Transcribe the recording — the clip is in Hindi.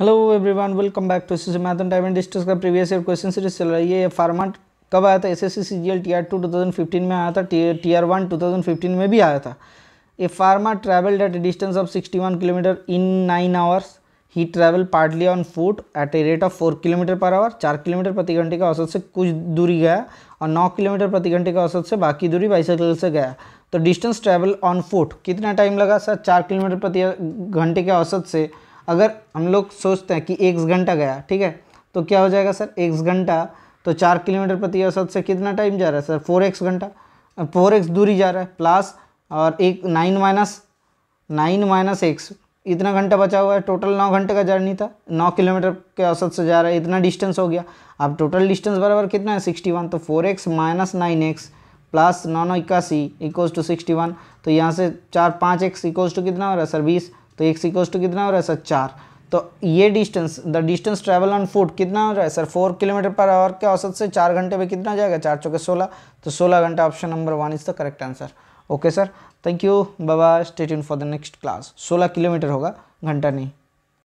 hello everyone welcome back to C math on time and distance का प्रीवियस ईयर क्वेश्चन सीरीज चल रही है ये फॉर्मेट कब आया था S S C C G L T R two two thousand fifteen में आया था T R one two thousand fifteen में भी आया था a farmer travelled at a distance of sixty one kilometre in nine hours he travel partly on foot at a rate of four kilometre per hour चार किलोमीटर प्रति घंटे के औसत से कुछ दूरी गया और नौ किलोमीटर प्रति घंटे के औसत से बाकी दूरी बाइसाइकिल से गया तो डिस्टेंस ट्रैवल ऑन फूट कितना टाइम लगा सर चार किलोमीटर प्रति घंटे के औसत से अगर हम लोग सोचते हैं कि एक घंटा गया ठीक है तो क्या हो जाएगा सर एक घंटा तो चार किलोमीटर प्रति औसत से कितना टाइम जा रहा है सर फोर एक्स घंटा फोर एक्स दूरी जा रहा है प्लस और एक nine minus nine minus x इतना घंटा बचा हुआ है टोटल नौ घंटे का जर्नी था नौ किलोमीटर के औसत से जा रहा है इतना डिस्टेंस हो गया अब टोटल डिस्टेंस बराबर कितना है सिक्सटी वन तो four x minus nine x plus नौ नौ इक्यासी इक्वल्स टू सिक्सटी वन तो यहाँ से चार पाँच एक्स इक्वल्स टू कितना हो रहा है सर बीस तो एक इक्वल्स टू कितना हो रहा है सर चार तो ये distance the distance travel on foot कितना हो रहा है sir four kilometre per hour के औसत से चार घंटे में कितना जाएगा चार चौके सोलह तो सोलह घंटा option number one is the correct answer okay sir thank you बाबा स्टेट इन फॉर द नेक्स्ट क्लास सोलह किलोमीटर होगा घंटा नहीं